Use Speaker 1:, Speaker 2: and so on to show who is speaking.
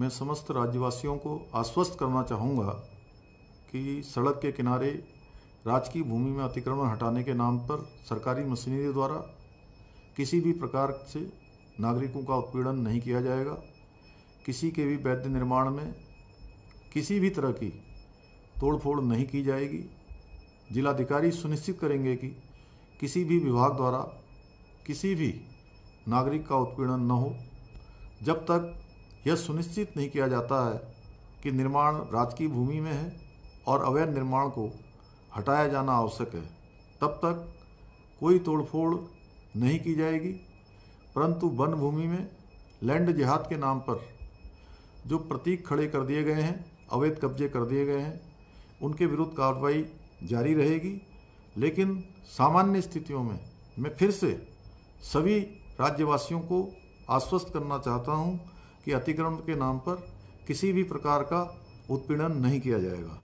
Speaker 1: मैं समस्त राज्यवासियों को आश्वस्त करना चाहूँगा कि सड़क के किनारे राजकीय भूमि में अतिक्रमण हटाने के नाम पर सरकारी मशीनरी द्वारा किसी भी प्रकार से नागरिकों का उत्पीड़न नहीं किया जाएगा किसी के भी वैध निर्माण में किसी भी तरह की तोड़फोड़ नहीं की जाएगी जिलाधिकारी सुनिश्चित करेंगे कि किसी भी विभाग द्वारा किसी भी नागरिक का उत्पीड़न न हो जब तक यह सुनिश्चित नहीं किया जाता है कि निर्माण राजकीय भूमि में है और अवैध निर्माण को हटाया जाना आवश्यक है तब तक कोई तोड़फोड़ नहीं की जाएगी परंतु वन भूमि में लैंड जिहाद के नाम पर जो प्रतीक खड़े कर दिए गए हैं अवैध कब्जे कर दिए गए हैं उनके विरुद्ध कार्रवाई जारी रहेगी लेकिन सामान्य स्थितियों में मैं फिर से सभी राज्यवासियों को आश्वस्त करना चाहता हूं कि अतिक्रमण के नाम पर किसी भी प्रकार का उत्पीड़न नहीं किया जाएगा